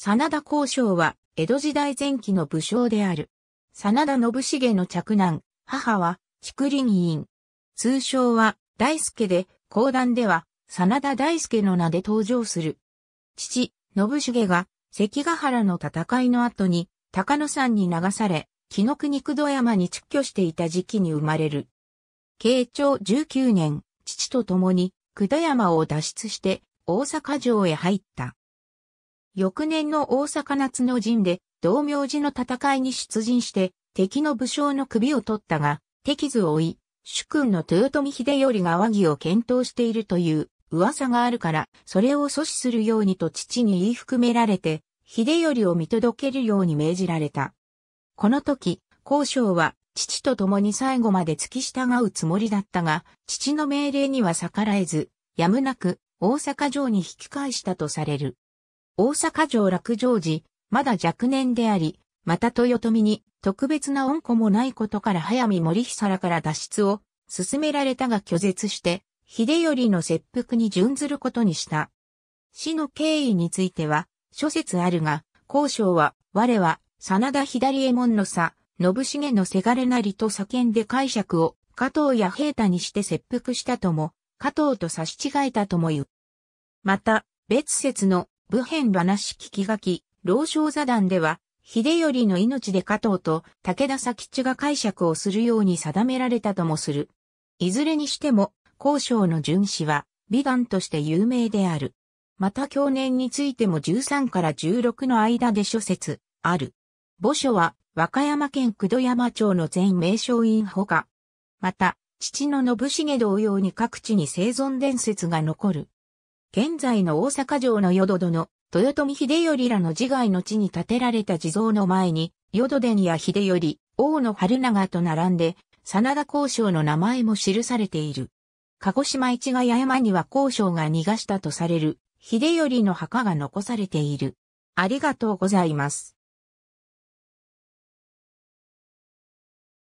真田交渉は、江戸時代前期の武将である。真田信繁の着男、母は、竹林院。通称は、大助で、講談では、真田大助の名で登場する。父、信繁が、関ヶ原の戦いの後に、高野山に流され、木の国九度山に蓄居していた時期に生まれる。慶長19年、父と共に、九度山を脱出して、大阪城へ入った。翌年の大阪夏の陣で、同明寺の戦いに出陣して、敵の武将の首を取ったが、敵図を追い、主君の豊臣秀頼が和議を検討しているという噂があるから、それを阻止するようにと父に言い含められて、秀頼を見届けるように命じられた。この時、交渉は父と共に最後まで付き従うつもりだったが、父の命令には逆らえず、やむなく大阪城に引き返したとされる。大阪城落城時、まだ若年であり、また豊臣に特別な恩子もないことから早見森久から脱出を進められたが拒絶して、秀頼の切腹に準ずることにした。死の経緯については、諸説あるが、交渉は、我は、真田左衛門の差、信繁のせがれなりと叫んで解釈を、加藤や平太にして切腹したとも、加藤と差し違えたとも言う。また、別説の武編話聞き書き、老少座談では、秀頼の命で加藤と武田佐吉が解釈をするように定められたともする。いずれにしても、交渉の巡視は、美談として有名である。また去年についても13から16の間で諸説、ある。墓所は、和歌山県九度山町の全名称院ほか。また、父の信繁同様に各地に生存伝説が残る。現在の大阪城の淀殿、豊臣秀頼らの自害の地に建てられた地蔵の前に、淀殿や秀頼、大野春長と並んで、真田交渉の名前も記されている。鹿児島市ヶ谷山には交渉が逃がしたとされる、秀頼の墓が残されている。ありがとうございます。